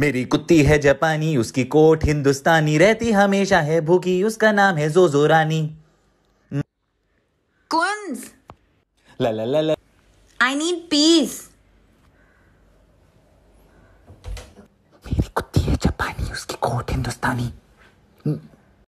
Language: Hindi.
मेरी कुत्ती है जापानी उसकी कोट हिंदुस्तानी रहती हमेशा है भूखी उसका नाम है जोजो रानी कुंज ला ला ला आई नीड पीस मेरी कुत्ती है जापानी उसकी कोट हिंदुस्तानी